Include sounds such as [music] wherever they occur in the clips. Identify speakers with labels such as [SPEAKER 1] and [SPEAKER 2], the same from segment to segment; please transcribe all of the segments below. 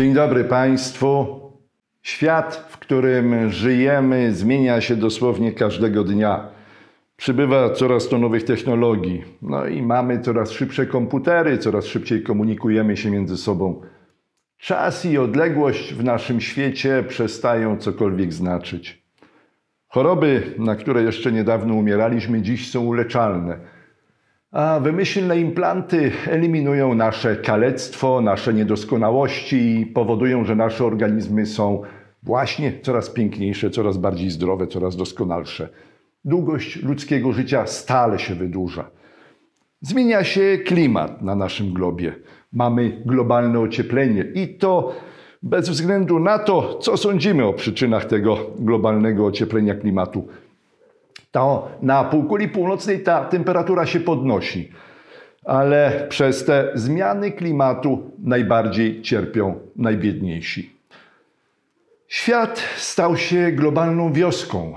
[SPEAKER 1] Dzień dobry Państwu. Świat, w którym żyjemy, zmienia się dosłownie każdego dnia. Przybywa coraz to nowych technologii, no i mamy coraz szybsze komputery, coraz szybciej komunikujemy się między sobą. Czas i odległość w naszym świecie przestają cokolwiek znaczyć. Choroby, na które jeszcze niedawno umieraliśmy, dziś są uleczalne a wymyślne implanty eliminują nasze kalectwo, nasze niedoskonałości i powodują, że nasze organizmy są właśnie coraz piękniejsze, coraz bardziej zdrowe, coraz doskonalsze. Długość ludzkiego życia stale się wydłuża. Zmienia się klimat na naszym globie. Mamy globalne ocieplenie i to bez względu na to, co sądzimy o przyczynach tego globalnego ocieplenia klimatu. To na półkuli północnej ta temperatura się podnosi, ale przez te zmiany klimatu najbardziej cierpią najbiedniejsi. Świat stał się globalną wioską.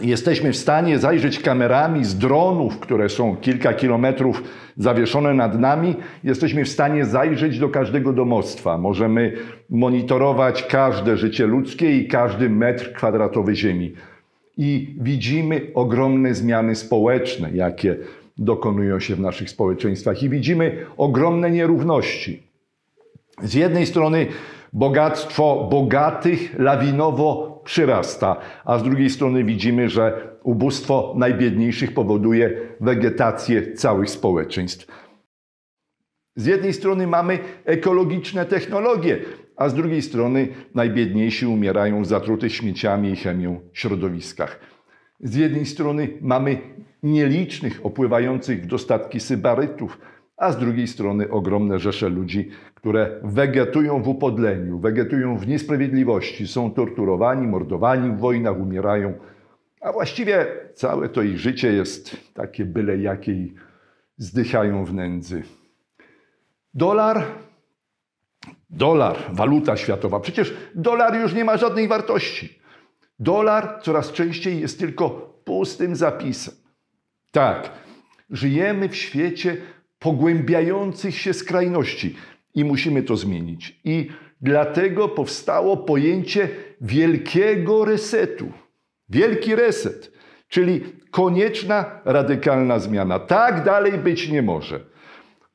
[SPEAKER 1] Jesteśmy w stanie zajrzeć kamerami z dronów, które są kilka kilometrów zawieszone nad nami. Jesteśmy w stanie zajrzeć do każdego domostwa. Możemy monitorować każde życie ludzkie i każdy metr kwadratowy ziemi i widzimy ogromne zmiany społeczne, jakie dokonują się w naszych społeczeństwach, i widzimy ogromne nierówności. Z jednej strony bogactwo bogatych lawinowo przyrasta, a z drugiej strony widzimy, że ubóstwo najbiedniejszych powoduje wegetację całych społeczeństw. Z jednej strony mamy ekologiczne technologie, a z drugiej strony najbiedniejsi umierają w zatrutych śmieciami i chemią środowiskach. Z jednej strony mamy nielicznych opływających w dostatki sybarytów, a z drugiej strony ogromne rzesze ludzi, które wegetują w upodleniu, wegetują w niesprawiedliwości, są torturowani, mordowani w wojnach, umierają. A właściwie całe to ich życie jest takie byle jakiej zdychają w nędzy. Dolar Dolar, waluta światowa. Przecież dolar już nie ma żadnej wartości. Dolar coraz częściej jest tylko pustym zapisem. Tak, żyjemy w świecie pogłębiających się skrajności i musimy to zmienić. I dlatego powstało pojęcie wielkiego resetu. Wielki reset, czyli konieczna radykalna zmiana. Tak dalej być nie może.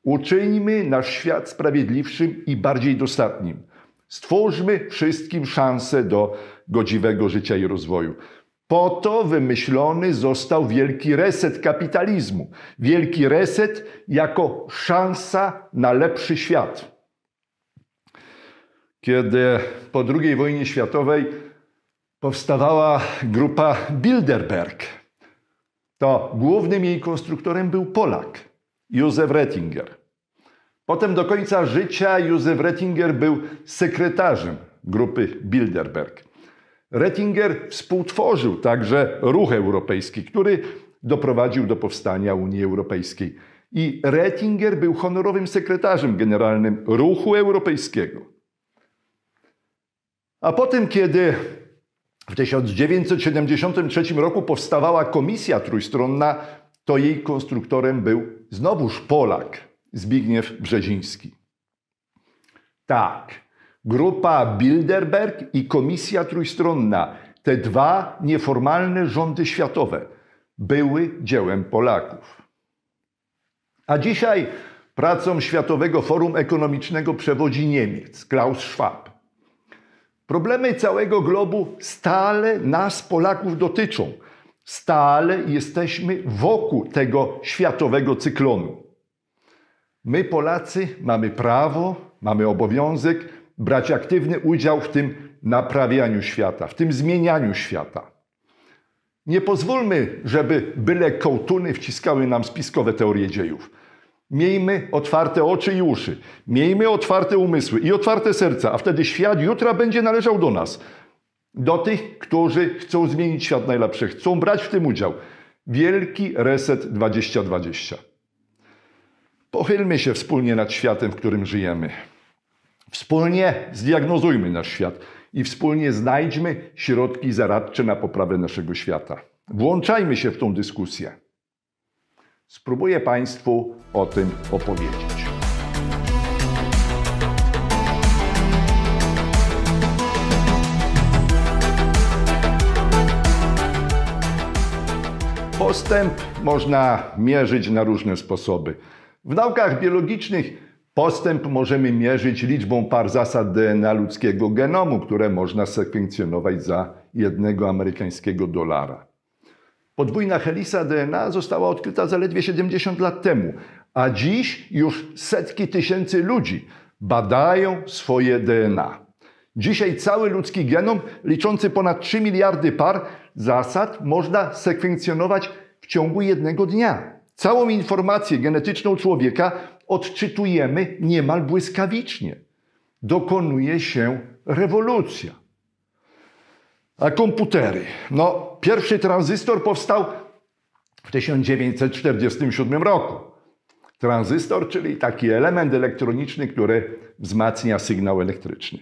[SPEAKER 1] Uczyńmy nasz świat sprawiedliwszym i bardziej dostatnim. Stwórzmy wszystkim szansę do godziwego życia i rozwoju. Po to wymyślony został wielki reset kapitalizmu. Wielki reset jako szansa na lepszy świat. Kiedy po II wojnie światowej powstawała grupa Bilderberg, to głównym jej konstruktorem był Polak Józef Rettinger. Potem do końca życia Józef Rettinger był sekretarzem grupy Bilderberg. Rettinger współtworzył także ruch europejski, który doprowadził do powstania Unii Europejskiej. I Rettinger był honorowym sekretarzem generalnym ruchu europejskiego. A potem, kiedy w 1973 roku powstawała Komisja Trójstronna to jej konstruktorem był znowuż Polak Zbigniew Brzeziński. Tak, grupa Bilderberg i Komisja Trójstronna, te dwa nieformalne rządy światowe, były dziełem Polaków. A dzisiaj pracą Światowego Forum Ekonomicznego przewodzi Niemiec Klaus Schwab. Problemy całego globu stale nas, Polaków, dotyczą Stale jesteśmy wokół tego światowego cyklonu. My, Polacy, mamy prawo, mamy obowiązek brać aktywny udział w tym naprawianiu świata, w tym zmienianiu świata. Nie pozwólmy, żeby byle kołtuny wciskały nam spiskowe teorie dziejów. Miejmy otwarte oczy i uszy, miejmy otwarte umysły i otwarte serca, a wtedy świat jutra będzie należał do nas do tych, którzy chcą zmienić świat najlepszy, chcą brać w tym udział. Wielki Reset 2020. Pochylmy się wspólnie nad światem, w którym żyjemy. Wspólnie zdiagnozujmy nasz świat i wspólnie znajdźmy środki zaradcze na poprawę naszego świata. Włączajmy się w tą dyskusję. Spróbuję Państwu o tym opowiedzieć. Postęp można mierzyć na różne sposoby. W naukach biologicznych Postęp możemy mierzyć liczbą par zasad DNA ludzkiego genomu, które można sekwencjonować za jednego amerykańskiego dolara. Podwójna helisa DNA została odkryta zaledwie 70 lat temu, a dziś już setki tysięcy ludzi badają swoje DNA. Dzisiaj cały ludzki genom, liczący ponad 3 miliardy par zasad, można sekwencjonować w ciągu jednego dnia. Całą informację genetyczną człowieka odczytujemy niemal błyskawicznie. Dokonuje się rewolucja. A komputery. No, pierwszy tranzystor powstał w 1947 roku. Tranzystor, czyli taki element elektroniczny, który wzmacnia sygnał elektryczny.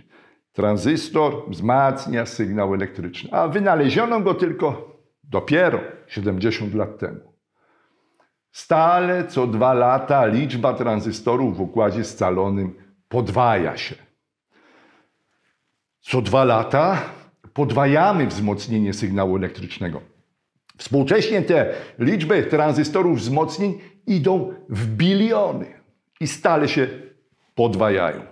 [SPEAKER 1] Tranzystor wzmacnia sygnał elektryczny, a wynaleziono go tylko dopiero 70 lat temu. Stale co dwa lata liczba tranzystorów w układzie scalonym podwaja się. Co dwa lata podwajamy wzmocnienie sygnału elektrycznego. Współcześnie te liczby tranzystorów wzmocnień idą w biliony i stale się podwajają.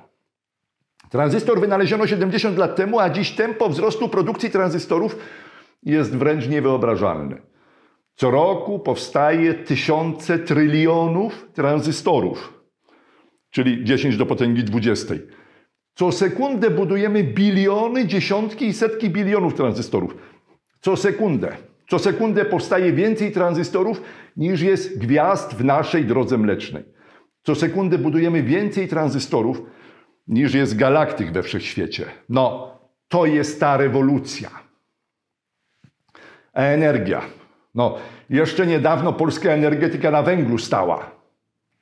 [SPEAKER 1] Tranzystor wynaleziono 70 lat temu, a dziś tempo wzrostu produkcji tranzystorów jest wręcz niewyobrażalny. Co roku powstaje tysiące trylionów tranzystorów, czyli 10 do potęgi 20. Co sekundę budujemy biliony, dziesiątki i setki bilionów tranzystorów. Co sekundę. Co sekundę powstaje więcej tranzystorów niż jest gwiazd w naszej drodze mlecznej. Co sekundę budujemy więcej tranzystorów niż jest galaktyk we wszechświecie. No, to jest ta rewolucja. Energia. No, jeszcze niedawno polska energetyka na węglu stała.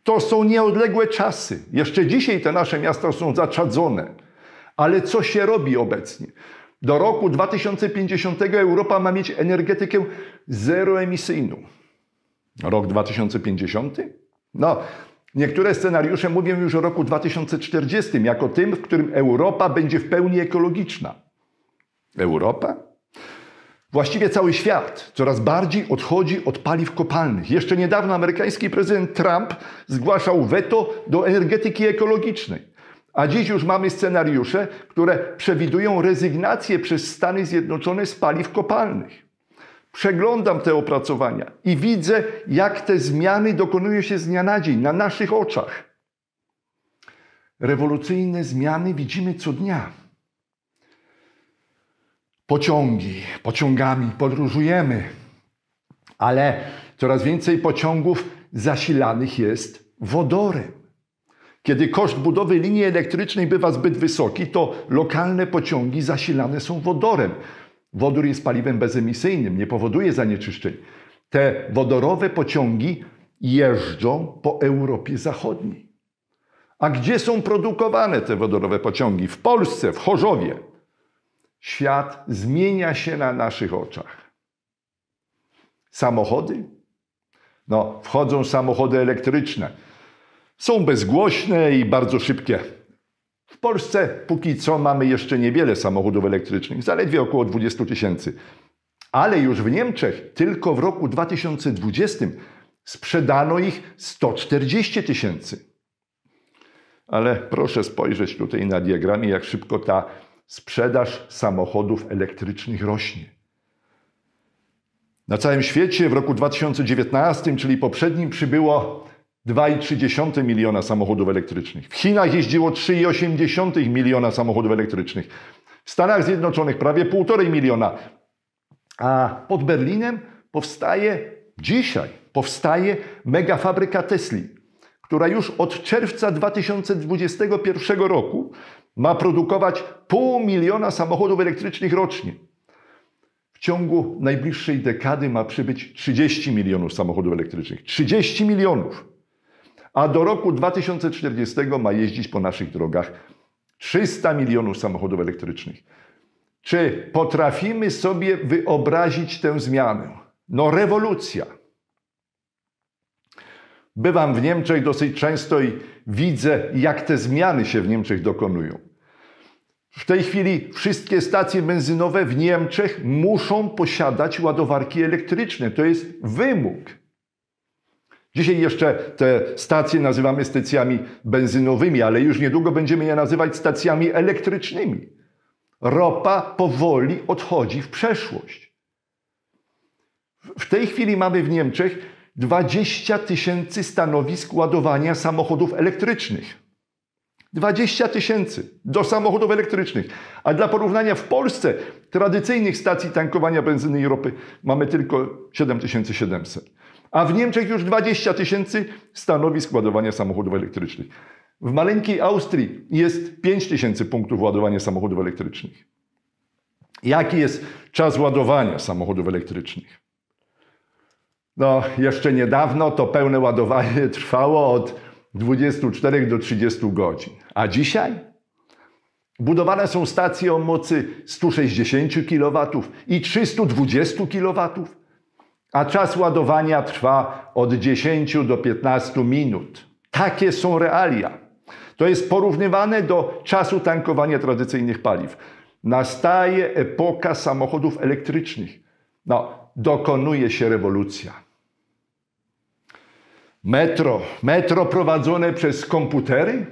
[SPEAKER 1] To są nieodległe czasy. Jeszcze dzisiaj te nasze miasta są zaczadzone. Ale co się robi obecnie? Do roku 2050 Europa ma mieć energetykę zeroemisyjną. Rok 2050? No, niektóre scenariusze mówią już o roku 2040, jako tym, w którym Europa będzie w pełni ekologiczna. Europa? Właściwie cały świat coraz bardziej odchodzi od paliw kopalnych. Jeszcze niedawno amerykański prezydent Trump zgłaszał weto do energetyki ekologicznej. A dziś już mamy scenariusze, które przewidują rezygnację przez Stany Zjednoczone z paliw kopalnych. Przeglądam te opracowania i widzę, jak te zmiany dokonują się z dnia na dzień, na naszych oczach. Rewolucyjne zmiany widzimy co dnia pociągi, pociągami podróżujemy, ale coraz więcej pociągów zasilanych jest wodorem. Kiedy koszt budowy linii elektrycznej bywa zbyt wysoki, to lokalne pociągi zasilane są wodorem. Wodór jest paliwem bezemisyjnym, nie powoduje zanieczyszczeń. Te wodorowe pociągi jeżdżą po Europie Zachodniej. A gdzie są produkowane te wodorowe pociągi? W Polsce, w Chorzowie, Świat zmienia się na naszych oczach. Samochody? No, wchodzą samochody elektryczne. Są bezgłośne i bardzo szybkie. W Polsce póki co mamy jeszcze niewiele samochodów elektrycznych, zaledwie około 20 tysięcy. Ale już w Niemczech tylko w roku 2020 sprzedano ich 140 tysięcy. Ale proszę spojrzeć tutaj na diagramie, jak szybko ta Sprzedaż samochodów elektrycznych rośnie. Na całym świecie w roku 2019, czyli poprzednim, przybyło 2,3 miliona samochodów elektrycznych. W Chinach jeździło 3,8 miliona samochodów elektrycznych. W Stanach Zjednoczonych prawie 1,5 miliona. A pod Berlinem powstaje dzisiaj powstaje megafabryka Tesli, która już od czerwca 2021 roku ma produkować pół miliona samochodów elektrycznych rocznie. W ciągu najbliższej dekady ma przybyć 30 milionów samochodów elektrycznych. 30 milionów! A do roku 2040 ma jeździć po naszych drogach 300 milionów samochodów elektrycznych. Czy potrafimy sobie wyobrazić tę zmianę? No, rewolucja. Bywam w Niemczech dosyć często i widzę, jak te zmiany się w Niemczech dokonują. W tej chwili wszystkie stacje benzynowe w Niemczech muszą posiadać ładowarki elektryczne. To jest wymóg. Dzisiaj jeszcze te stacje nazywamy stacjami benzynowymi, ale już niedługo będziemy je nazywać stacjami elektrycznymi. Ropa powoli odchodzi w przeszłość. W tej chwili mamy w Niemczech 20 tysięcy stanowisk ładowania samochodów elektrycznych. 20 tysięcy do samochodów elektrycznych. A dla porównania w Polsce tradycyjnych stacji tankowania benzyny i ropy mamy tylko 7700. A w Niemczech już 20 tysięcy stanowisk ładowania samochodów elektrycznych. W maleńkiej Austrii jest 5 tysięcy punktów ładowania samochodów elektrycznych. Jaki jest czas ładowania samochodów elektrycznych? No, jeszcze niedawno to pełne ładowanie [laughs] trwało od 24 do 30 godzin. A dzisiaj? Budowane są stacje o mocy 160 kW i 320 kW, a czas ładowania trwa od 10 do 15 minut. Takie są realia. To jest porównywane do czasu tankowania tradycyjnych paliw. Nastaje epoka samochodów elektrycznych. No, dokonuje się rewolucja. Metro. Metro prowadzone przez komputery?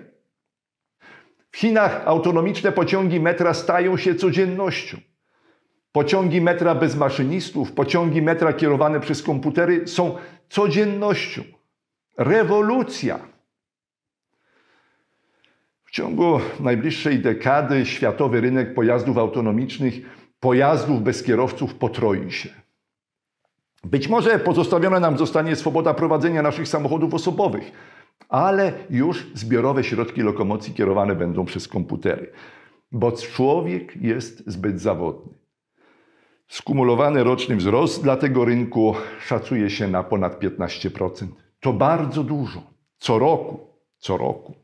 [SPEAKER 1] W Chinach autonomiczne pociągi metra stają się codziennością. Pociągi metra bez maszynistów, pociągi metra kierowane przez komputery są codziennością. Rewolucja. W ciągu najbliższej dekady światowy rynek pojazdów autonomicznych, pojazdów bez kierowców potroi się. Być może pozostawiona nam zostanie swoboda prowadzenia naszych samochodów osobowych, ale już zbiorowe środki lokomocji kierowane będą przez komputery, bo człowiek jest zbyt zawodny. Skumulowany roczny wzrost dla tego rynku szacuje się na ponad 15%. To bardzo dużo. Co roku, co roku.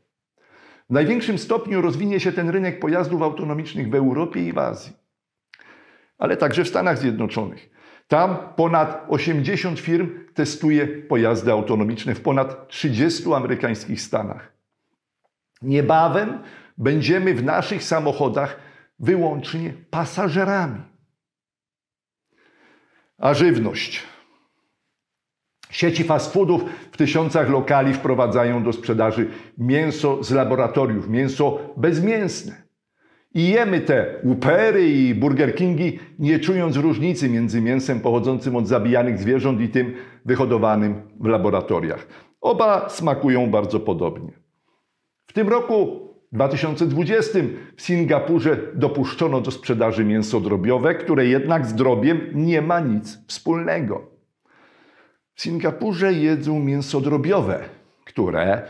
[SPEAKER 1] W największym stopniu rozwinie się ten rynek pojazdów autonomicznych w Europie i w Azji, ale także w Stanach Zjednoczonych. Tam ponad 80 firm testuje pojazdy autonomiczne w ponad 30 amerykańskich stanach. Niebawem będziemy w naszych samochodach wyłącznie pasażerami. A żywność. Sieci fast foodów w tysiącach lokali wprowadzają do sprzedaży mięso z laboratoriów, mięso bezmięsne. I jemy te upery i Burger Kingi, nie czując różnicy między mięsem pochodzącym od zabijanych zwierząt i tym wyhodowanym w laboratoriach. Oba smakują bardzo podobnie. W tym roku 2020 w Singapurze dopuszczono do sprzedaży mięso drobiowe, które jednak z drobiem nie ma nic wspólnego. W Singapurze jedzą mięso drobiowe, które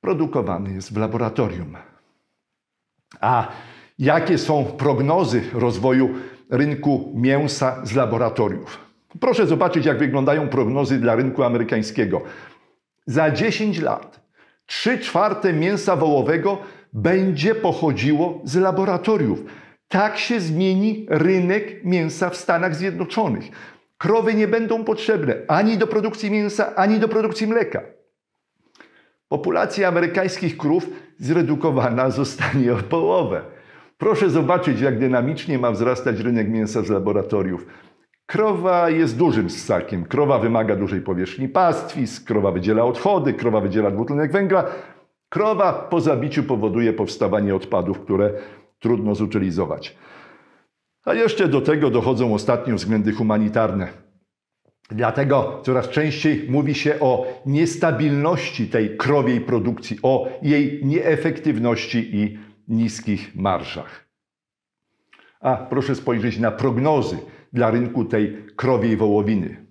[SPEAKER 1] produkowane jest w laboratorium. A Jakie są prognozy rozwoju rynku mięsa z laboratoriów? Proszę zobaczyć, jak wyglądają prognozy dla rynku amerykańskiego. Za 10 lat 3 czwarte mięsa wołowego będzie pochodziło z laboratoriów. Tak się zmieni rynek mięsa w Stanach Zjednoczonych. Krowy nie będą potrzebne ani do produkcji mięsa, ani do produkcji mleka. Populacja amerykańskich krów zredukowana zostanie o połowę. Proszę zobaczyć, jak dynamicznie ma wzrastać rynek mięsa z laboratoriów. Krowa jest dużym ssakiem. Krowa wymaga dużej powierzchni pastwisk, krowa wydziela odchody, krowa wydziela dwutlenek węgla. Krowa po zabiciu powoduje powstawanie odpadów, które trudno zutylizować. A jeszcze do tego dochodzą ostatnio względy humanitarne. Dlatego coraz częściej mówi się o niestabilności tej krowiej produkcji, o jej nieefektywności i niskich marżach. A proszę spojrzeć na prognozy dla rynku tej krowiej wołowiny.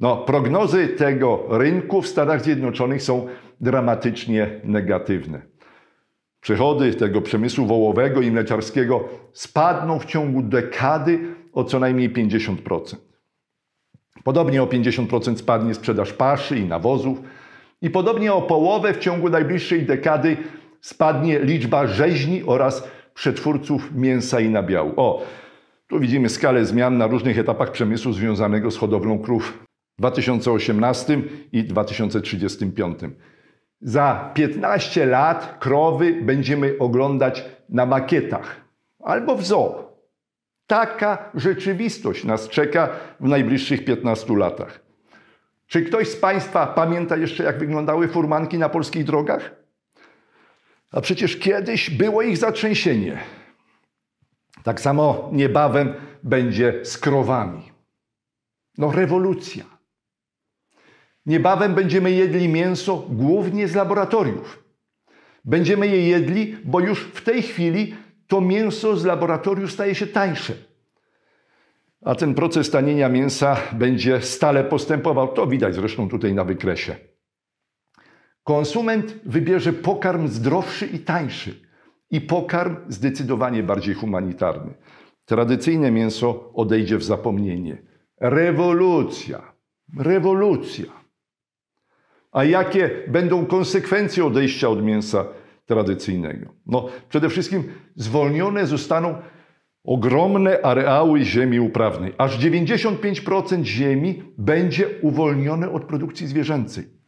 [SPEAKER 1] No, prognozy tego rynku w Stanach Zjednoczonych są dramatycznie negatywne. Przychody tego przemysłu wołowego i mleczarskiego spadną w ciągu dekady o co najmniej 50%. Podobnie o 50% spadnie sprzedaż paszy i nawozów i podobnie o połowę w ciągu najbliższej dekady spadnie liczba rzeźni oraz przetwórców mięsa i nabiału. O, tu widzimy skalę zmian na różnych etapach przemysłu związanego z hodowlą krów w 2018 i 2035. Za 15 lat krowy będziemy oglądać na makietach albo w zoo. Taka rzeczywistość nas czeka w najbliższych 15 latach. Czy ktoś z Państwa pamięta jeszcze, jak wyglądały furmanki na polskich drogach? A przecież kiedyś było ich zatrzęsienie. Tak samo niebawem będzie z krowami. No rewolucja. Niebawem będziemy jedli mięso głównie z laboratoriów. Będziemy je jedli, bo już w tej chwili to mięso z laboratoriów staje się tańsze. A ten proces tanienia mięsa będzie stale postępował. To widać zresztą tutaj na wykresie. Konsument wybierze pokarm zdrowszy i tańszy i pokarm zdecydowanie bardziej humanitarny. Tradycyjne mięso odejdzie w zapomnienie. Rewolucja. Rewolucja. A jakie będą konsekwencje odejścia od mięsa tradycyjnego? No, przede wszystkim zwolnione zostaną ogromne areały ziemi uprawnej. Aż 95% ziemi będzie uwolnione od produkcji zwierzęcej.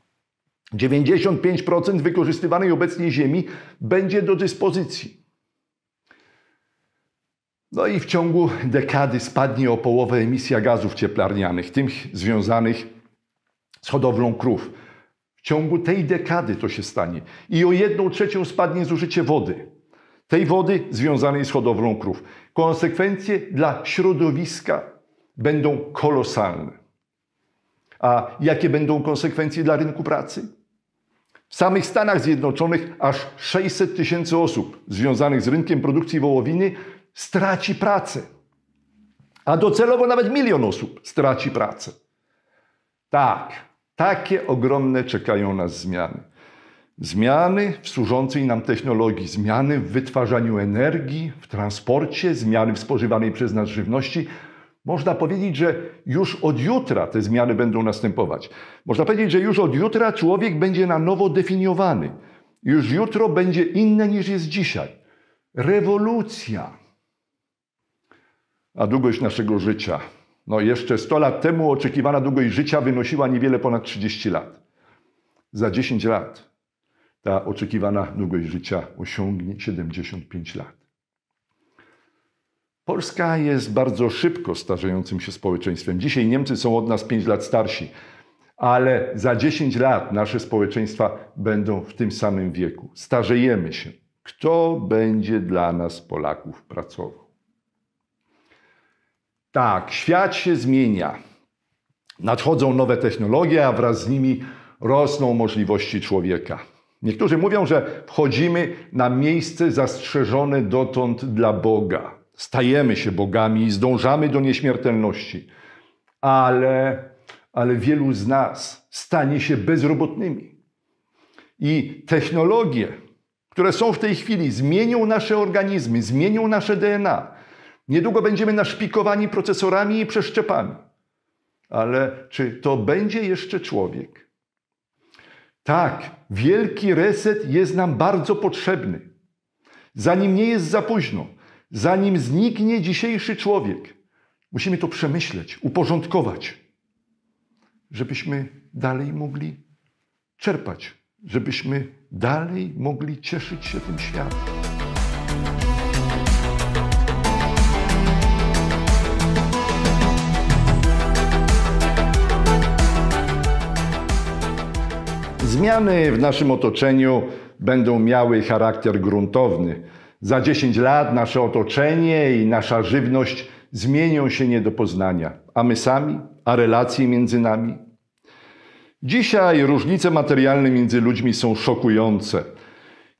[SPEAKER 1] 95% wykorzystywanej obecnie ziemi będzie do dyspozycji. No i w ciągu dekady spadnie o połowę emisja gazów cieplarnianych, tych związanych z hodowlą krów. W ciągu tej dekady to się stanie. I o jedną trzecią spadnie zużycie wody. Tej wody związanej z hodowlą krów. Konsekwencje dla środowiska będą kolosalne. A jakie będą konsekwencje dla rynku pracy? W samych Stanach Zjednoczonych aż 600 tysięcy osób związanych z rynkiem produkcji wołowiny straci pracę. A docelowo nawet milion osób straci pracę. Tak, takie ogromne czekają nas zmiany. Zmiany w służącej nam technologii, zmiany w wytwarzaniu energii, w transporcie, zmiany w spożywanej przez nas żywności – można powiedzieć, że już od jutra te zmiany będą następować. Można powiedzieć, że już od jutra człowiek będzie na nowo definiowany. Już jutro będzie inne niż jest dzisiaj. Rewolucja. A długość naszego życia. No jeszcze 100 lat temu oczekiwana długość życia wynosiła niewiele ponad 30 lat. Za 10 lat ta oczekiwana długość życia osiągnie 75 lat. Polska jest bardzo szybko starzejącym się społeczeństwem. Dzisiaj Niemcy są od nas 5 lat starsi, ale za 10 lat nasze społeczeństwa będą w tym samym wieku. Starzejemy się. Kto będzie dla nas, Polaków, pracował? Tak, świat się zmienia. Nadchodzą nowe technologie, a wraz z nimi rosną możliwości człowieka. Niektórzy mówią, że wchodzimy na miejsce zastrzeżone dotąd dla Boga stajemy się bogami i zdążamy do nieśmiertelności, ale, ale wielu z nas stanie się bezrobotnymi. I technologie, które są w tej chwili, zmienią nasze organizmy, zmienią nasze DNA. Niedługo będziemy naszpikowani procesorami i przeszczepami. Ale czy to będzie jeszcze człowiek? Tak, wielki reset jest nam bardzo potrzebny. Zanim nie jest za późno, zanim zniknie dzisiejszy człowiek. Musimy to przemyśleć, uporządkować, żebyśmy dalej mogli czerpać, żebyśmy dalej mogli cieszyć się tym światem. Zmiany w naszym otoczeniu będą miały charakter gruntowny. Za 10 lat nasze otoczenie i nasza żywność zmienią się nie do poznania, a my sami, a relacje między nami. Dzisiaj różnice materialne między ludźmi są szokujące.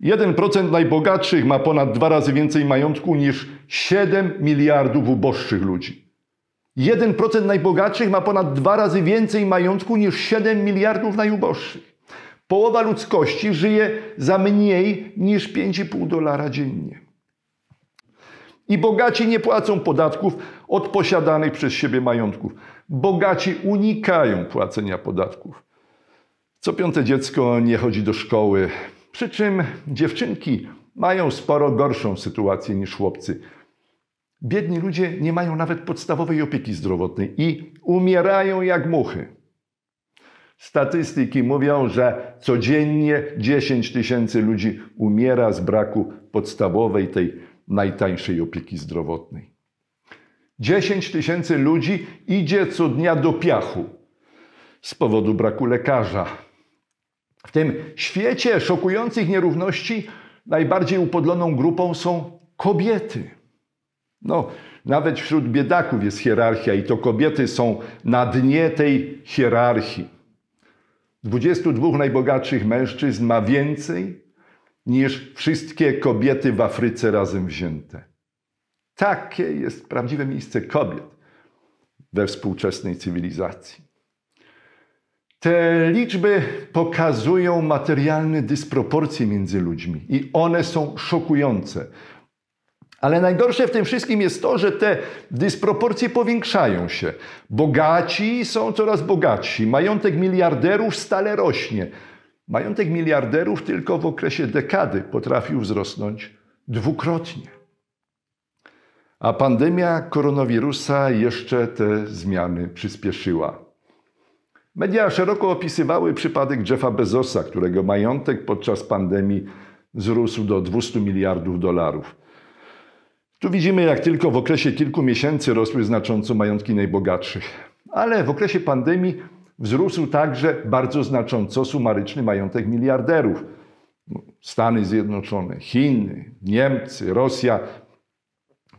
[SPEAKER 1] 1% najbogatszych ma ponad dwa razy więcej majątku niż 7 miliardów uboższych ludzi. 1% najbogatszych ma ponad dwa razy więcej majątku niż 7 miliardów najuboższych. Połowa ludzkości żyje za mniej niż 5,5 dolara dziennie. I bogaci nie płacą podatków od posiadanych przez siebie majątków. Bogaci unikają płacenia podatków. Co piąte dziecko nie chodzi do szkoły. Przy czym dziewczynki mają sporo gorszą sytuację niż chłopcy. Biedni ludzie nie mają nawet podstawowej opieki zdrowotnej i umierają jak muchy. Statystyki mówią, że codziennie 10 tysięcy ludzi umiera z braku podstawowej, tej najtańszej opieki zdrowotnej. 10 tysięcy ludzi idzie co dnia do piachu z powodu braku lekarza. W tym świecie szokujących nierówności najbardziej upodloną grupą są kobiety. No, nawet wśród biedaków jest hierarchia i to kobiety są na dnie tej hierarchii. 22 najbogatszych mężczyzn ma więcej niż wszystkie kobiety w Afryce razem wzięte. Takie jest prawdziwe miejsce kobiet we współczesnej cywilizacji. Te liczby pokazują materialne dysproporcje między ludźmi i one są szokujące. Ale najgorsze w tym wszystkim jest to, że te dysproporcje powiększają się. Bogaci są coraz bogatsi, majątek miliarderów stale rośnie. Majątek miliarderów tylko w okresie dekady potrafił wzrosnąć dwukrotnie. A pandemia koronawirusa jeszcze te zmiany przyspieszyła. Media szeroko opisywały przypadek Jeffa Bezosa, którego majątek podczas pandemii wzrósł do 200 miliardów dolarów. Tu widzimy, jak tylko w okresie kilku miesięcy rosły znacząco majątki najbogatszych. Ale w okresie pandemii wzrósł także bardzo znacząco sumaryczny majątek miliarderów. Stany Zjednoczone, Chiny, Niemcy, Rosja.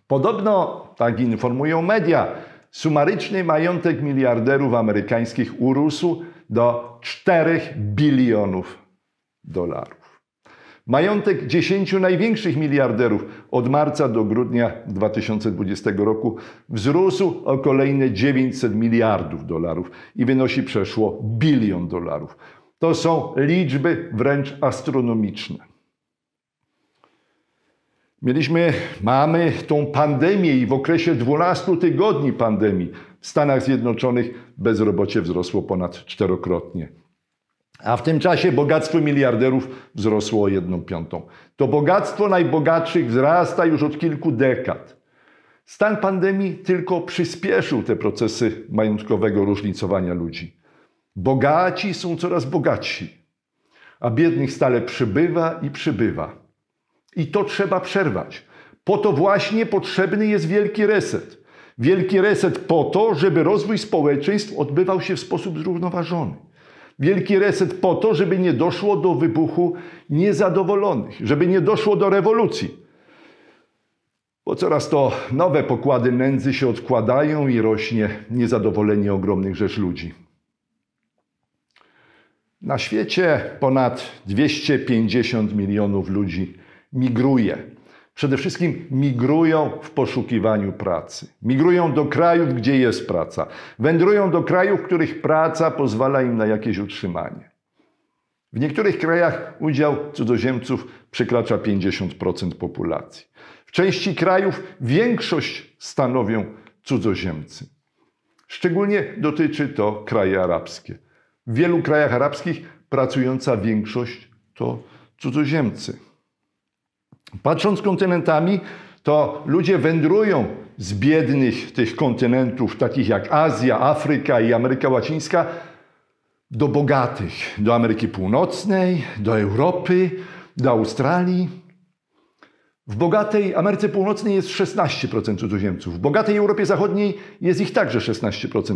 [SPEAKER 1] Podobno, tak informują media, sumaryczny majątek miliarderów amerykańskich urósł do 4 bilionów dolarów. Majątek 10 największych miliarderów od marca do grudnia 2020 roku wzrósł o kolejne 900 miliardów dolarów i wynosi przeszło bilion dolarów. To są liczby wręcz astronomiczne. Mieliśmy, mamy tą pandemię i w okresie 12 tygodni pandemii w Stanach Zjednoczonych bezrobocie wzrosło ponad czterokrotnie. A w tym czasie bogactwo miliarderów wzrosło o jedną piątą. To bogactwo najbogatszych wzrasta już od kilku dekad. Stan pandemii tylko przyspieszył te procesy majątkowego różnicowania ludzi. Bogaci są coraz bogatsi, a biednych stale przybywa i przybywa. I to trzeba przerwać. Po to właśnie potrzebny jest wielki reset. Wielki reset po to, żeby rozwój społeczeństw odbywał się w sposób zrównoważony Wielki reset po to, żeby nie doszło do wybuchu niezadowolonych, żeby nie doszło do rewolucji. Bo coraz to nowe pokłady nędzy się odkładają i rośnie niezadowolenie ogromnych rzecz ludzi. Na świecie ponad 250 milionów ludzi migruje przede wszystkim migrują w poszukiwaniu pracy. Migrują do krajów, gdzie jest praca. Wędrują do krajów, w których praca pozwala im na jakieś utrzymanie. W niektórych krajach udział cudzoziemców przekracza 50% populacji. W części krajów większość stanowią cudzoziemcy. Szczególnie dotyczy to kraje arabskie. W wielu krajach arabskich pracująca większość to cudzoziemcy. Patrząc kontynentami, to ludzie wędrują z biednych tych kontynentów, takich jak Azja, Afryka i Ameryka Łacińska, do bogatych, do Ameryki Północnej, do Europy, do Australii. W bogatej Ameryce Północnej jest 16% cudzoziemców, w bogatej Europie Zachodniej jest ich także 16%,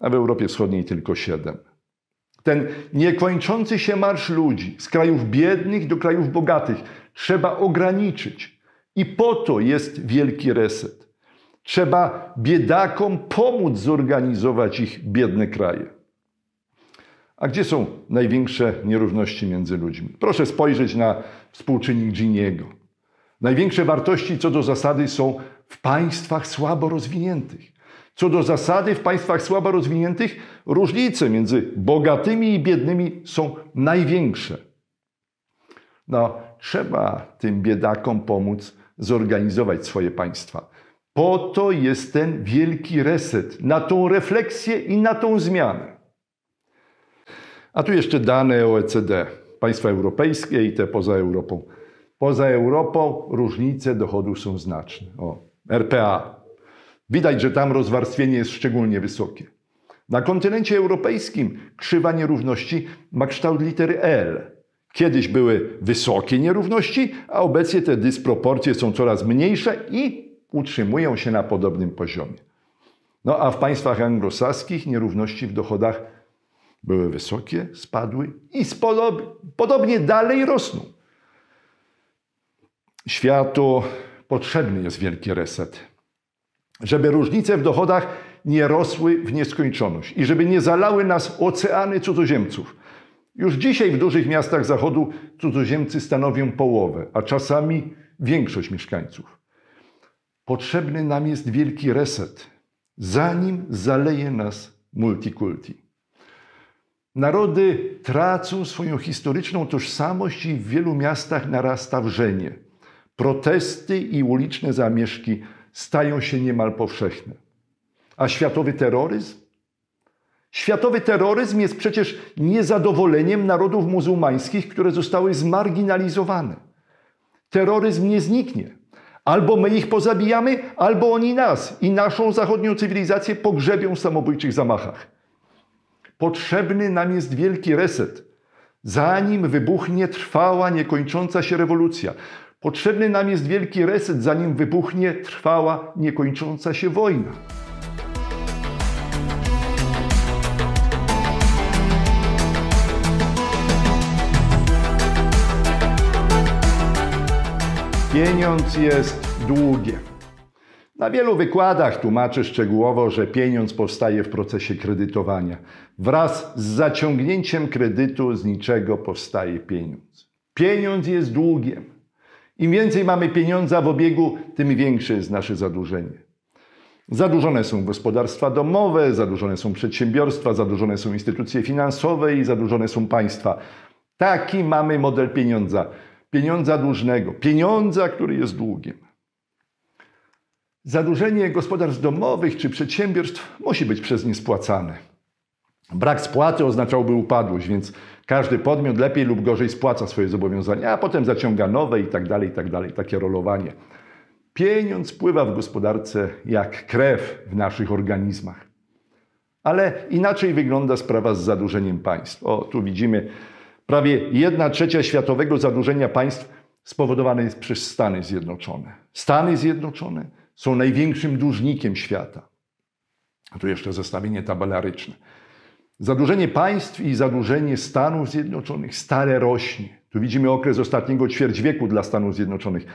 [SPEAKER 1] a w Europie Wschodniej tylko 7%. Ten niekończący się marsz ludzi z krajów biednych do krajów bogatych trzeba ograniczyć. I po to jest wielki reset. Trzeba biedakom pomóc zorganizować ich biedne kraje. A gdzie są największe nierówności między ludźmi? Proszę spojrzeć na współczynnik Giniego. Największe wartości co do zasady są w państwach słabo rozwiniętych. Co do zasady w państwach słabo rozwiniętych różnice między bogatymi i biednymi są największe. No. Trzeba tym biedakom pomóc zorganizować swoje państwa. Po to jest ten wielki reset na tą refleksję i na tą zmianę. A tu jeszcze dane OECD, państwa europejskie i te poza Europą. Poza Europą różnice dochodów są znaczne. O, RPA. Widać, że tam rozwarstwienie jest szczególnie wysokie. Na kontynencie europejskim krzywa nierówności ma kształt litery L. Kiedyś były wysokie nierówności, a obecnie te dysproporcje są coraz mniejsze i utrzymują się na podobnym poziomie. No a w państwach anglosaskich nierówności w dochodach były wysokie, spadły i podobnie dalej rosną. Światu potrzebny jest wielki reset, żeby różnice w dochodach nie rosły w nieskończoność i żeby nie zalały nas oceany cudzoziemców już dzisiaj w dużych miastach Zachodu cudzoziemcy stanowią połowę, a czasami większość mieszkańców. Potrzebny nam jest wielki reset, zanim zaleje nas multikulti. Narody tracą swoją historyczną tożsamość i w wielu miastach narasta wrzenie. Protesty i uliczne zamieszki stają się niemal powszechne. A światowy terroryzm Światowy terroryzm jest przecież niezadowoleniem narodów muzułmańskich, które zostały zmarginalizowane. Terroryzm nie zniknie. Albo my ich pozabijamy, albo oni nas i naszą zachodnią cywilizację pogrzebią w samobójczych zamachach. Potrzebny nam jest wielki reset, zanim wybuchnie trwała, niekończąca się rewolucja. Potrzebny nam jest wielki reset, zanim wybuchnie trwała, niekończąca się wojna. Pieniądz jest długiem. Na wielu wykładach tłumaczy szczegółowo, że pieniądz powstaje w procesie kredytowania. Wraz z zaciągnięciem kredytu z niczego powstaje pieniądz. Pieniądz jest długiem. Im więcej mamy pieniądza w obiegu, tym większe jest nasze zadłużenie. Zadłużone są gospodarstwa domowe, zadłużone są przedsiębiorstwa, zadłużone są instytucje finansowe i zadłużone są państwa. Taki mamy model pieniądza pieniądza dłużnego, pieniądza, który jest długiem. Zadłużenie gospodarstw domowych czy przedsiębiorstw musi być przez nie spłacane. Brak spłaty oznaczałby upadłość, więc każdy podmiot lepiej lub gorzej spłaca swoje zobowiązania, a potem zaciąga nowe i tak dalej, i tak dalej. Takie rolowanie. Pieniądz pływa w gospodarce jak krew w naszych organizmach. Ale inaczej wygląda sprawa z zadłużeniem państw. O, tu widzimy Prawie 1 trzecia światowego zadłużenia państw spowodowane jest przez Stany Zjednoczone. Stany Zjednoczone są największym dłużnikiem świata. A tu jeszcze zestawienie tabelaryczne. Zadłużenie państw i zadłużenie Stanów Zjednoczonych stale rośnie. Tu widzimy okres ostatniego ćwierćwieku dla Stanów Zjednoczonych.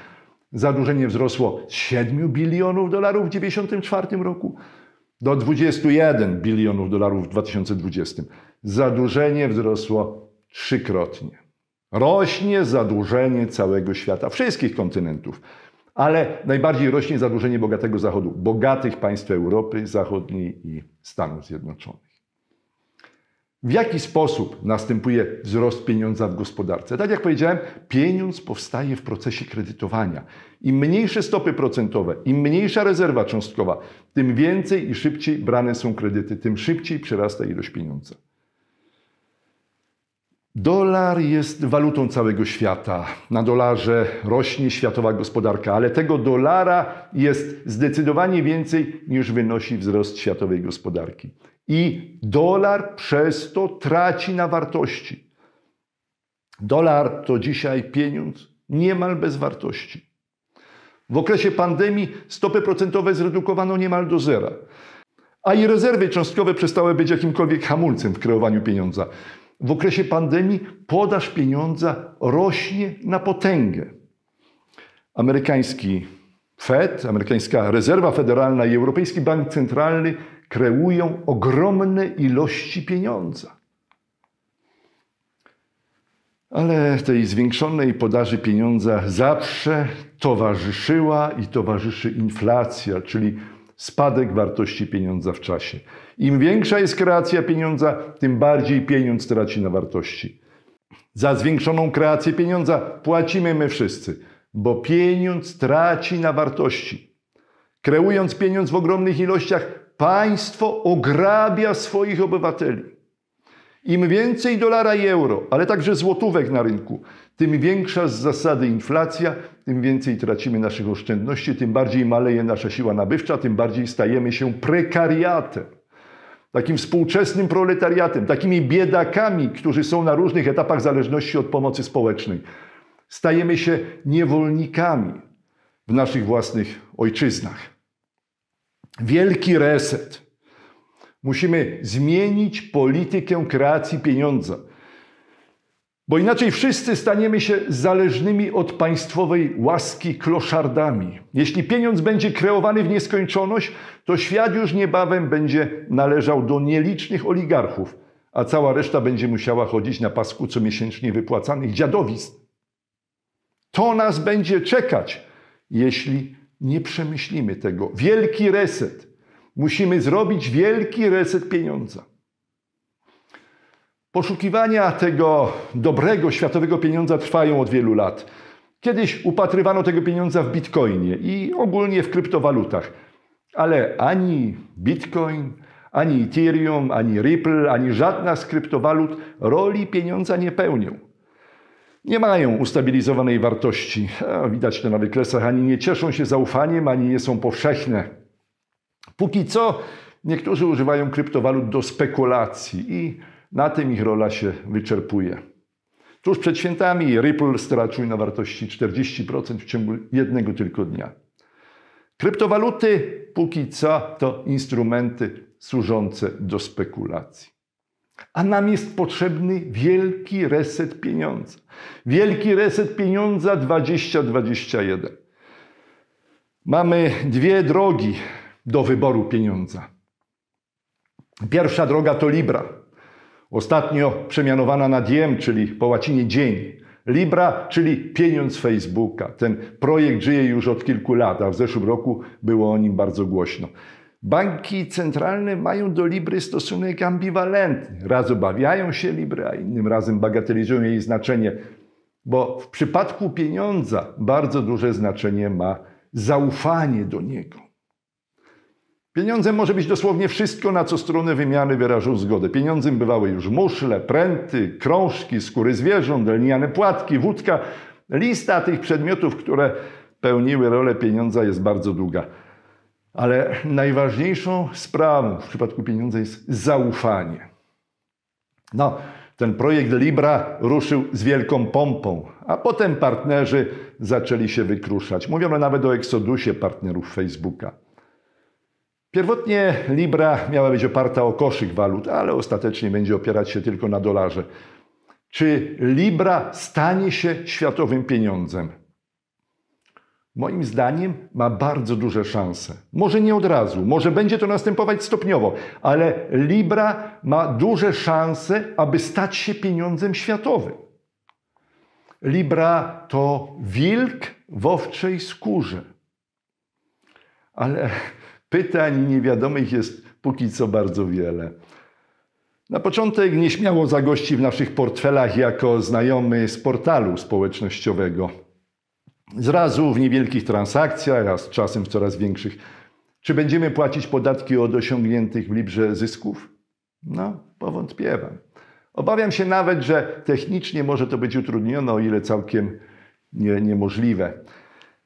[SPEAKER 1] Zadłużenie wzrosło z 7 bilionów dolarów w 1994 roku do 21 bilionów dolarów w 2020. Zadłużenie wzrosło trzykrotnie. Rośnie zadłużenie całego świata, wszystkich kontynentów, ale najbardziej rośnie zadłużenie bogatego Zachodu, bogatych państw Europy Zachodniej i Stanów Zjednoczonych. W jaki sposób następuje wzrost pieniądza w gospodarce? Tak jak powiedziałem, pieniądz powstaje w procesie kredytowania. Im mniejsze stopy procentowe, im mniejsza rezerwa cząstkowa, tym więcej i szybciej brane są kredyty, tym szybciej przerasta ilość pieniądza. Dolar jest walutą całego świata. Na dolarze rośnie światowa gospodarka, ale tego dolara jest zdecydowanie więcej niż wynosi wzrost światowej gospodarki. I dolar przez to traci na wartości. Dolar to dzisiaj pieniądz niemal bez wartości. W okresie pandemii stopy procentowe zredukowano niemal do zera, a i rezerwy cząstkowe przestały być jakimkolwiek hamulcem w kreowaniu pieniądza w okresie pandemii podaż pieniądza rośnie na potęgę. Amerykański Fed, amerykańska rezerwa federalna i Europejski Bank Centralny kreują ogromne ilości pieniądza. Ale tej zwiększonej podaży pieniądza zawsze towarzyszyła i towarzyszy inflacja, czyli spadek wartości pieniądza w czasie. Im większa jest kreacja pieniądza, tym bardziej pieniądz traci na wartości. Za zwiększoną kreację pieniądza płacimy my wszyscy, bo pieniądz traci na wartości. Kreując pieniądz w ogromnych ilościach, państwo ograbia swoich obywateli. Im więcej dolara i euro, ale także złotówek na rynku, tym większa z zasady inflacja, tym więcej tracimy naszych oszczędności, tym bardziej maleje nasza siła nabywcza, tym bardziej stajemy się prekariatem. Takim współczesnym proletariatem, takimi biedakami, którzy są na różnych etapach zależności od pomocy społecznej. Stajemy się niewolnikami w naszych własnych ojczyznach. Wielki reset Musimy zmienić politykę kreacji pieniądza. Bo inaczej wszyscy staniemy się zależnymi od państwowej łaski kloszardami. Jeśli pieniądz będzie kreowany w nieskończoność, to świat już niebawem będzie należał do nielicznych oligarchów, a cała reszta będzie musiała chodzić na pasku comiesięcznie wypłacanych dziadowizn. To nas będzie czekać, jeśli nie przemyślimy tego. Wielki reset Musimy zrobić wielki reset pieniądza. Poszukiwania tego dobrego światowego pieniądza trwają od wielu lat. Kiedyś upatrywano tego pieniądza w bitcoinie i ogólnie w kryptowalutach, ale ani bitcoin, ani Ethereum, ani Ripple, ani żadna z kryptowalut roli pieniądza nie pełnią. Nie mają ustabilizowanej wartości, widać to na wykresach, ani nie cieszą się zaufaniem, ani nie są powszechne. Póki co niektórzy używają kryptowalut do spekulacji i na tym ich rola się wyczerpuje. Tuż przed świętami Ripple stracił na wartości 40% w ciągu jednego tylko dnia. Kryptowaluty póki co to instrumenty służące do spekulacji. A nam jest potrzebny wielki reset pieniądza. Wielki reset pieniądza 2021. Mamy dwie drogi do wyboru pieniądza. Pierwsza droga to Libra, ostatnio przemianowana na diem, czyli po łacinie dzień. Libra, czyli pieniądz Facebooka. Ten projekt żyje już od kilku lat, a w zeszłym roku było o nim bardzo głośno. Banki centralne mają do Libry stosunek ambiwalentny. Raz obawiają się Libry, a innym razem bagatelizują jej znaczenie, bo w przypadku pieniądza bardzo duże znaczenie ma zaufanie do niego. Pieniądzem może być dosłownie wszystko, na co strony wymiany wyrażą zgodę. Pieniądzem bywały już muszle, pręty, krążki, skóry zwierząt, lniane płatki, wódka. Lista tych przedmiotów, które pełniły rolę pieniądza jest bardzo długa. Ale najważniejszą sprawą w przypadku pieniądza jest zaufanie. No, ten projekt Libra ruszył z wielką pompą, a potem partnerzy zaczęli się wykruszać. Mówiono nawet o eksodusie partnerów Facebooka. Pierwotnie Libra miała być oparta o koszyk walut, ale ostatecznie będzie opierać się tylko na dolarze. Czy Libra stanie się światowym pieniądzem? Moim zdaniem ma bardzo duże szanse. Może nie od razu, może będzie to następować stopniowo, ale Libra ma duże szanse, aby stać się pieniądzem światowym. Libra to wilk w owczej skórze. Ale Pytań niewiadomych jest póki co bardzo wiele. Na początek nieśmiało zagości w naszych portfelach jako znajomy z portalu społecznościowego. Zrazu w niewielkich transakcjach, a z czasem w coraz większych. Czy będziemy płacić podatki od osiągniętych w Librze zysków? No, powątpiewam. Obawiam się nawet, że technicznie może to być utrudnione, o ile całkiem nie, niemożliwe.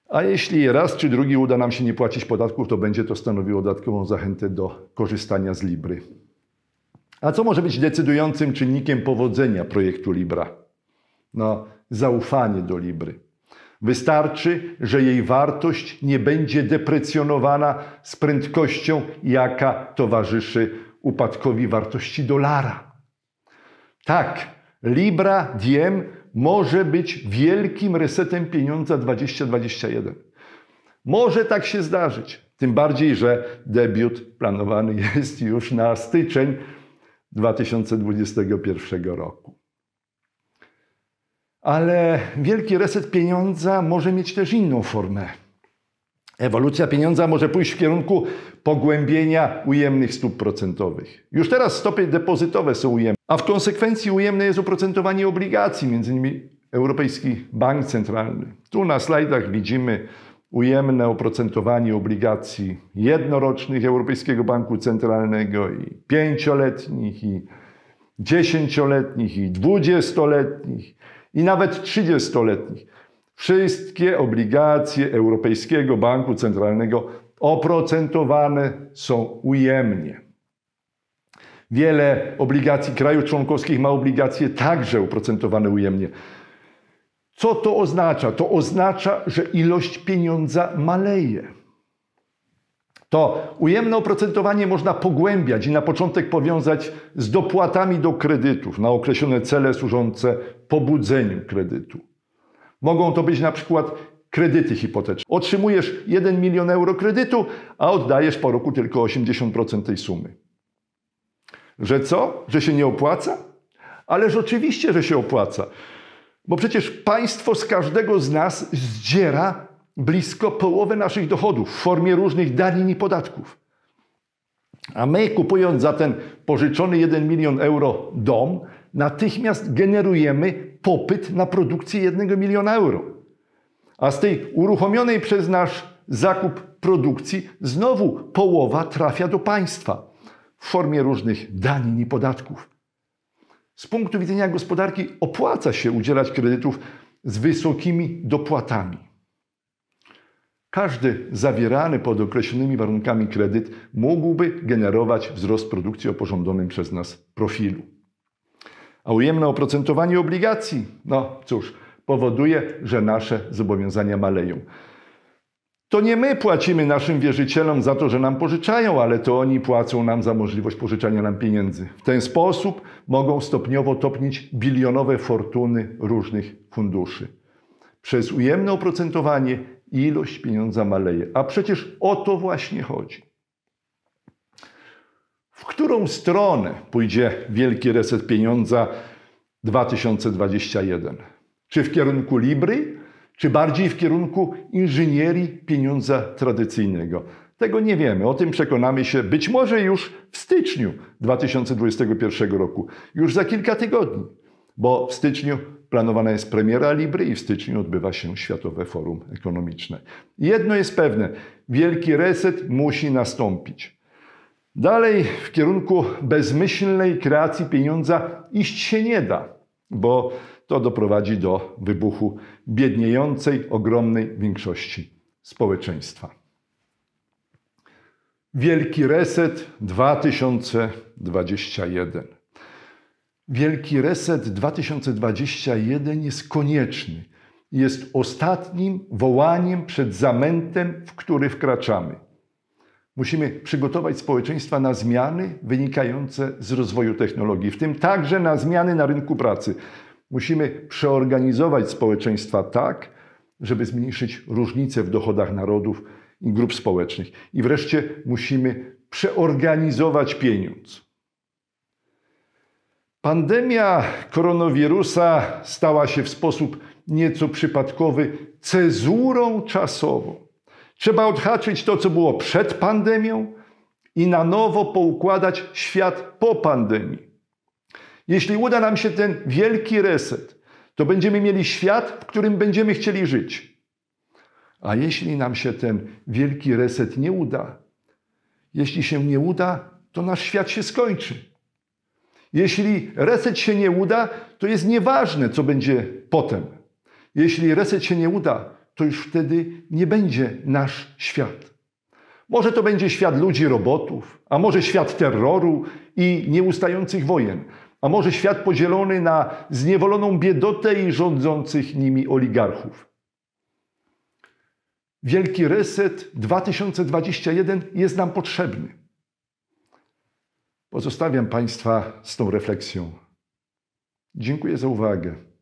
[SPEAKER 1] A jeśli raz czy drugi uda nam się nie płacić podatków, to będzie to stanowiło dodatkową zachętę do korzystania z Libry. A co może być decydującym czynnikiem powodzenia projektu Libra? No, zaufanie do Libry. Wystarczy, że jej wartość nie będzie deprecjonowana z prędkością, jaka towarzyszy upadkowi wartości dolara. Tak, Libra Diem może być wielkim resetem pieniądza 2021. Może tak się zdarzyć. Tym bardziej, że debiut planowany [laughs] jest już na styczeń 2021 roku. Ale wielki reset pieniądza może mieć też inną formę. Ewolucja pieniądza może pójść w kierunku pogłębienia ujemnych stóp procentowych. Już teraz stopy depozytowe są ujemne a w konsekwencji ujemne jest oprocentowanie obligacji, między innymi Europejski Bank Centralny. Tu na slajdach widzimy ujemne oprocentowanie obligacji jednorocznych Europejskiego Banku Centralnego i pięcioletnich, i dziesięcioletnich, i dwudziestoletnich, i nawet trzydziestoletnich. Wszystkie obligacje Europejskiego Banku Centralnego oprocentowane są ujemnie. Wiele obligacji krajów członkowskich ma obligacje także oprocentowane ujemnie. Co to oznacza? To oznacza, że ilość pieniądza maleje. To ujemne oprocentowanie można pogłębiać i na początek powiązać z dopłatami do kredytów na określone cele służące pobudzeniu kredytu. Mogą to być na przykład kredyty hipoteczne. Otrzymujesz 1 milion euro kredytu, a oddajesz po roku tylko 80% tej sumy. Że co? Że się nie opłaca? Ale oczywiście, że się opłaca. Bo przecież państwo z każdego z nas zdziera blisko połowę naszych dochodów w formie różnych danin i podatków. A my, kupując za ten pożyczony 1 milion euro dom, natychmiast generujemy popyt na produkcję 1 miliona euro. A z tej uruchomionej przez nasz zakup produkcji znowu połowa trafia do państwa w formie różnych danin i podatków. Z punktu widzenia gospodarki opłaca się udzielać kredytów z wysokimi dopłatami. Każdy zawierany pod określonymi warunkami kredyt mógłby generować wzrost produkcji o porządnym przez nas profilu. A ujemne oprocentowanie obligacji, no cóż, powoduje, że nasze zobowiązania maleją. To nie my płacimy naszym wierzycielom za to, że nam pożyczają, ale to oni płacą nam za możliwość pożyczania nam pieniędzy. W ten sposób mogą stopniowo topnić bilionowe fortuny różnych funduszy. Przez ujemne oprocentowanie ilość pieniądza maleje. A przecież o to właśnie chodzi. W którą stronę pójdzie wielki reset pieniądza 2021? Czy w kierunku Libry, czy bardziej w kierunku inżynierii pieniądza tradycyjnego. Tego nie wiemy. O tym przekonamy się być może już w styczniu 2021 roku, już za kilka tygodni, bo w styczniu planowana jest premiera Libry i w styczniu odbywa się Światowe Forum Ekonomiczne. Jedno jest pewne: wielki reset musi nastąpić. Dalej w kierunku bezmyślnej kreacji pieniądza iść się nie da, bo to doprowadzi do wybuchu biedniejącej ogromnej większości społeczeństwa. Wielki Reset 2021. Wielki Reset 2021 jest konieczny. Jest ostatnim wołaniem przed zamętem, w który wkraczamy. Musimy przygotować społeczeństwa na zmiany wynikające z rozwoju technologii, w tym także na zmiany na rynku pracy. Musimy przeorganizować społeczeństwa tak, żeby zmniejszyć różnice w dochodach narodów i grup społecznych. I wreszcie musimy przeorganizować pieniądz. Pandemia koronawirusa stała się w sposób nieco przypadkowy cezurą czasową. Trzeba odhaczyć to, co było przed pandemią i na nowo poukładać świat po pandemii. Jeśli uda nam się ten wielki reset, to będziemy mieli świat, w którym będziemy chcieli żyć. A jeśli nam się ten wielki reset nie uda, jeśli się nie uda, to nasz świat się skończy. Jeśli reset się nie uda, to jest nieważne, co będzie potem. Jeśli reset się nie uda, to już wtedy nie będzie nasz świat. Może to będzie świat ludzi robotów, a może świat terroru i nieustających wojen, a może świat podzielony na zniewoloną biedotę i rządzących nimi oligarchów. Wielki Reset 2021 jest nam potrzebny. Pozostawiam Państwa z tą refleksją. Dziękuję za uwagę.